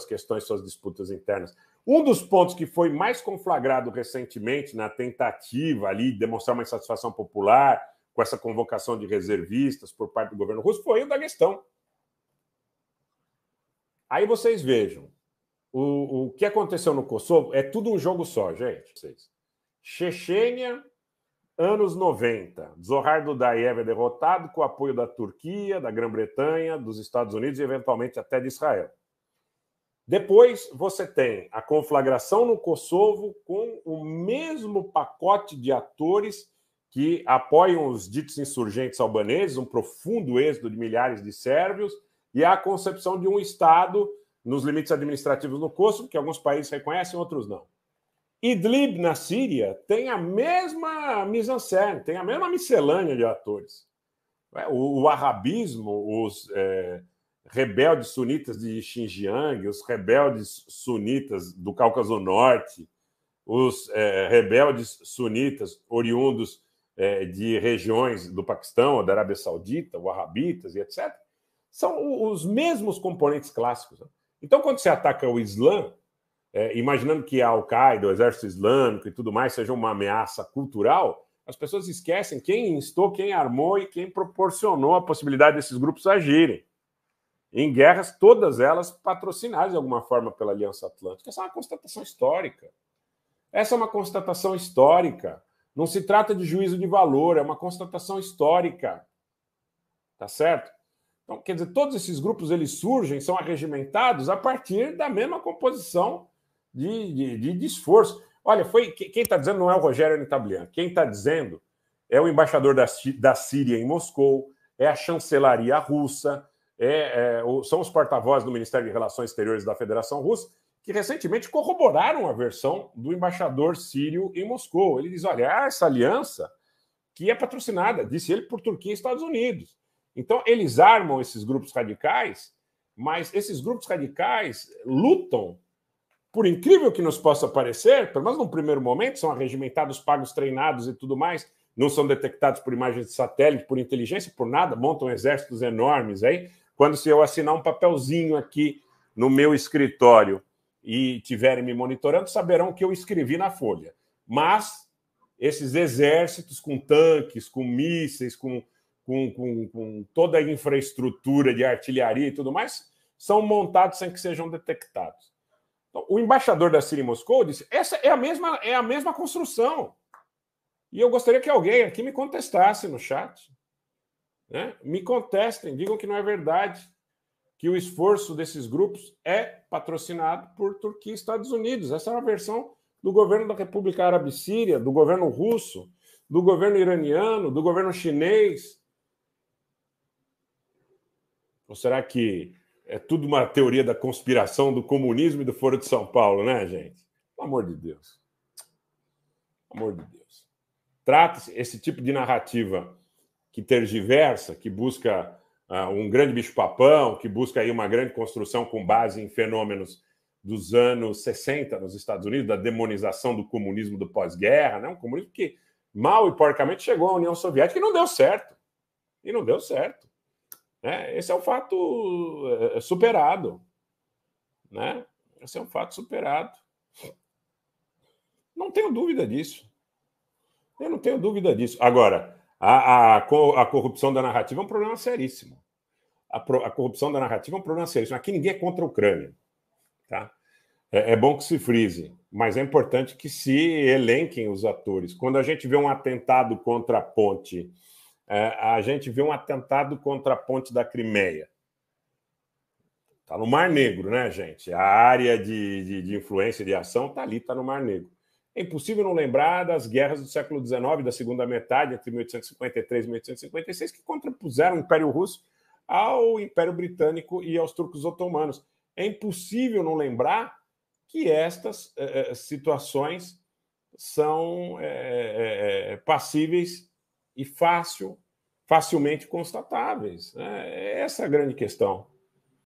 suas questões, suas disputas internas. Um dos pontos que foi mais conflagrado recentemente na tentativa ali de demonstrar uma insatisfação popular com essa convocação de reservistas por parte do governo russo foi o questão. Aí vocês vejam, o, o que aconteceu no Kosovo é tudo um jogo só, gente. Vocês. Chechênia, anos 90. Zohar Dudaev é derrotado com o apoio da Turquia, da Grã-Bretanha, dos Estados Unidos e, eventualmente, até de Israel. Depois você tem a conflagração no Kosovo com o mesmo pacote de atores que apoiam os ditos insurgentes albaneses, um profundo êxodo de milhares de sérvios, e a concepção de um Estado nos limites administrativos no Kosovo, que alguns países reconhecem, outros não. Idlib, na Síria, tem a mesma mise-en-scène, tem a mesma miscelânea de atores. É, o, arabismo, os, é, rebeldes sunitas de Xinjiang, os rebeldes sunitas do Cáucaso Norte, os é, rebeldes sunitas oriundos é, de regiões do Paquistão, da Arábia Saudita, wahhabitas e etc., são os mesmos componentes clássicos. Né? Então, quando você ataca o Islã, é, imaginando que a Al-Qaeda, o Exército Islâmico e tudo mais sejam uma ameaça cultural, as pessoas esquecem quem instou, quem armou e quem proporcionou a possibilidade desses grupos agirem em guerras, todas elas patrocinadas de alguma forma pela Aliança Atlântica. Essa é uma constatação histórica. Essa é uma constatação histórica. Não se trata de juízo de valor, é uma constatação histórica. Tá certo? Então, quer dizer, todos esses grupos eles surgem, são arregimentados a partir da mesma composição de, de, de, de esforço. Olha, foi quem está dizendo não é o Rogério Anitablian. Quem está dizendo é o embaixador da, da Síria em Moscou, é a chancelaria russa, é, é, são os porta-vozes do Ministério de Relações Exteriores da Federação Russa, que recentemente corroboraram a versão do embaixador sírio em Moscou. Ele diz: olha, essa aliança que é patrocinada, disse ele, por Turquia e Estados Unidos. Então, eles armam esses grupos radicais, mas esses grupos radicais lutam, por incrível que nos possa parecer, pelo menos num primeiro momento, são arregimentados, pagos, treinados e tudo mais, não são detectados por imagens de satélite, por inteligência, por nada, montam exércitos enormes aí, quando se eu assinar um papelzinho aqui no meu escritório e tiverem me monitorando, saberão que eu escrevi na folha. Mas esses exércitos com tanques, com mísseis, com, com, com, com toda a infraestrutura de artilharia e tudo mais, são montados sem que sejam detectados. Então, o embaixador da Síria em Moscou disse: essa é a mesma, é a mesma construção. E eu gostaria que alguém aqui me contestasse no chat. Né? Me contestem, digam que não é verdade, que o esforço desses grupos é patrocinado por Turquia e Estados Unidos. Essa é uma versão do governo da República Árabe Síria, do governo russo, do governo iraniano, do governo chinês. Ou será que é tudo uma teoria da conspiração do comunismo e do Foro de São Paulo, né, gente? Pelo amor de Deus. Pelo amor de Deus. Trata-se esse tipo de narrativa que tergiversa, que busca uh, um grande bicho-papão, que busca aí uma grande construção com base em fenômenos dos anos 60 nos Estados Unidos, da demonização do comunismo do pós-guerra, né? um comunismo que mal e porcamente chegou à União Soviética e não deu certo. E não deu certo. Né? Esse é um fato eh, eh, superado. Né? Esse é um fato superado. Não tenho dúvida disso. Eu não tenho dúvida disso. Agora, a, a, a corrupção da narrativa é um problema seríssimo. A, a, corrupção da narrativa é um problema seríssimo. Aqui ninguém é contra a Ucrânia. Tá? É, é bom que se frise, mas é importante que se elenquem os atores. Quando a gente vê um atentado contra a ponte, é, a gente vê um atentado contra a ponte da Crimeia. Está no Mar Negro, né, gente? A área de, de, de influência de ação está ali, está no Mar Negro. É impossível não lembrar das guerras do século XIX, da segunda metade, entre 1853 e 1856, que contrapuseram o Império Russo ao Império Britânico e aos turcos otomanos. É impossível não lembrar que estas eh, eh, situações são eh, passíveis e fácil, facilmente constatáveis. Né? Essa é a grande questão.